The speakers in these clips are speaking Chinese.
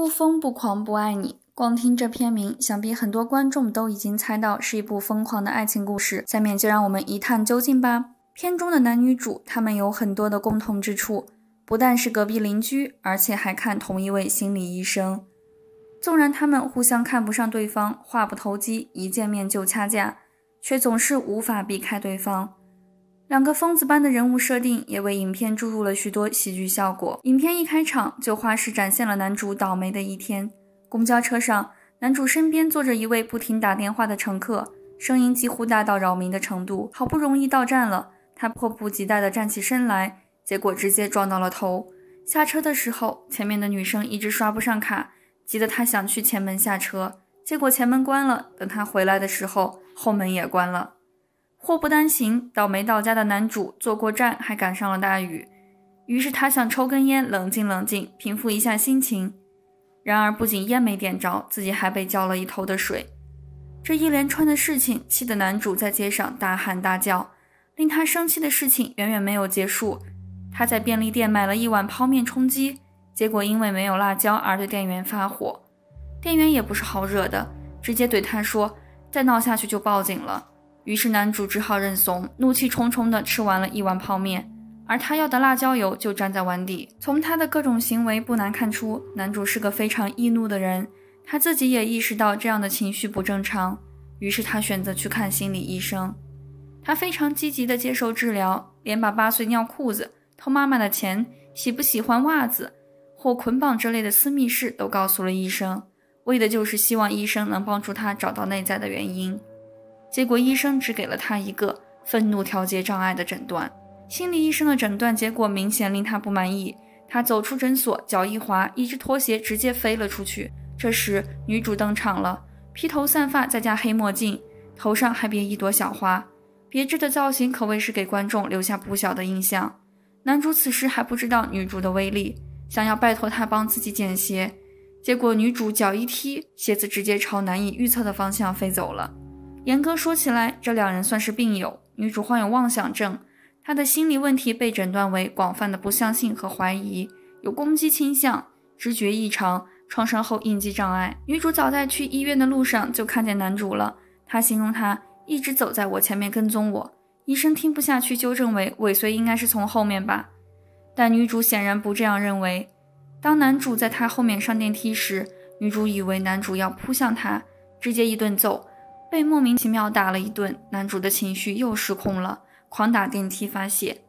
不疯不狂不爱你，光听这片名，想必很多观众都已经猜到是一部疯狂的爱情故事。下面就让我们一探究竟吧。片中的男女主，他们有很多的共同之处，不但是隔壁邻居，而且还看同一位心理医生。纵然他们互相看不上对方，话不投机，一见面就掐架，却总是无法避开对方。两个疯子般的人物设定也为影片注入了许多喜剧效果。影片一开场就花式展现了男主倒霉的一天。公交车上，男主身边坐着一位不停打电话的乘客，声音几乎大到扰民的程度。好不容易到站了，他迫不及待地站起身来，结果直接撞到了头。下车的时候，前面的女生一直刷不上卡，急得他想去前门下车，结果前门关了。等他回来的时候，后门也关了。祸不单行，倒霉到家的男主坐过站，还赶上了大雨。于是他想抽根烟冷静冷静，平复一下心情。然而不仅烟没点着，自己还被浇了一头的水。这一连串的事情气得男主在街上大喊大叫。令他生气的事情远远没有结束。他在便利店买了一碗泡面充饥，结果因为没有辣椒而对店员发火。店员也不是好惹的，直接对他说：“再闹下去就报警了。”于是男主只好认怂，怒气冲冲地吃完了一碗泡面，而他要的辣椒油就粘在碗底。从他的各种行为不难看出，男主是个非常易怒的人。他自己也意识到这样的情绪不正常，于是他选择去看心理医生。他非常积极地接受治疗，连把八岁尿裤子、偷妈妈的钱、喜不喜欢袜子或捆绑之类的私密事都告诉了医生，为的就是希望医生能帮助他找到内在的原因。结果医生只给了他一个愤怒调节障碍的诊断。心理医生的诊断结果明显令他不满意。他走出诊所，脚一滑，一只拖鞋直接飞了出去。这时，女主登场了，披头散发，再加黑墨镜，头上还别一朵小花，别致的造型可谓是给观众留下不小的印象。男主此时还不知道女主的威力，想要拜托她帮自己捡鞋，结果女主脚一踢，鞋子直接朝难以预测的方向飞走了。严格说起来，这两人算是病友。女主患有妄想症，她的心理问题被诊断为广泛的不相信和怀疑，有攻击倾向，知觉异常，创伤后应激障碍。女主早在去医院的路上就看见男主了，她形容他一直走在我前面跟踪我。医生听不下去，纠正为尾随应该是从后面吧，但女主显然不这样认为。当男主在她后面上电梯时，女主以为男主要扑向她，直接一顿揍。被莫名其妙打了一顿，男主的情绪又失控了，狂打电梯发泄。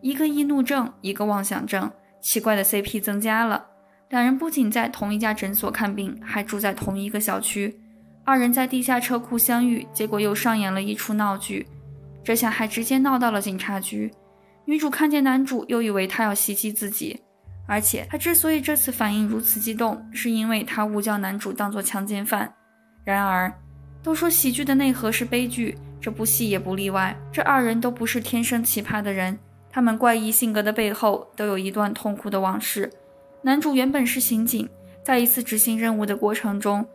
一个易怒症，一个妄想症，奇怪的 CP 增加了。两人不仅在同一家诊所看病，还住在同一个小区。二人在地下车库相遇，结果又上演了一出闹剧。这下还直接闹到了警察局。女主看见男主，又以为他要袭击自己。而且他之所以这次反应如此激动，是因为他误将男主当做强奸犯。然而。都说喜剧的内核是悲剧，这部戏也不例外。这二人都不是天生奇葩的人，他们怪异性格的背后都有一段痛苦的往事。男主原本是刑警，在一次执行任务的过程中，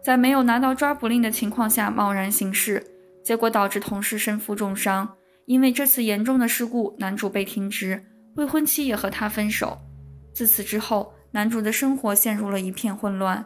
在没有拿到抓捕令的情况下贸然行事，结果导致同事身负重伤。因为这次严重的事故，男主被停职，未婚妻也和他分手。自此之后，男主的生活陷入了一片混乱。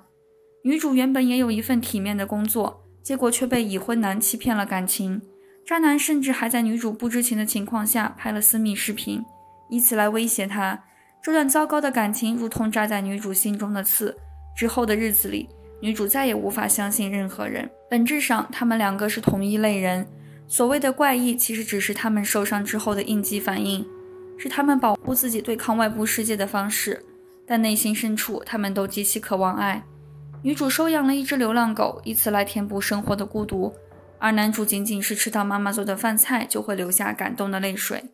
女主原本也有一份体面的工作。结果却被已婚男欺骗了感情，渣男甚至还在女主不知情的情况下拍了私密视频，以此来威胁她。这段糟糕的感情如同扎在女主心中的刺。之后的日子里，女主再也无法相信任何人。本质上，他们两个是同一类人。所谓的怪异，其实只是他们受伤之后的应激反应，是他们保护自己对抗外部世界的方式。但内心深处，他们都极其渴望爱。女主收养了一只流浪狗，以此来填补生活的孤独；而男主仅仅是吃到妈妈做的饭菜，就会流下感动的泪水。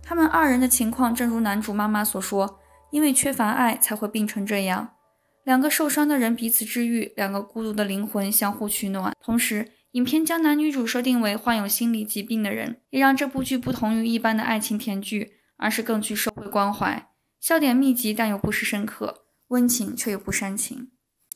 他们二人的情况，正如男主妈妈所说：“因为缺乏爱，才会病成这样。”两个受伤的人彼此治愈，两个孤独的灵魂相互取暖。同时，影片将男女主设定为患有心理疾病的人，也让这部剧不同于一般的爱情甜剧，而是更具社会关怀。笑点密集，但又不失深刻，温情却又不煽情。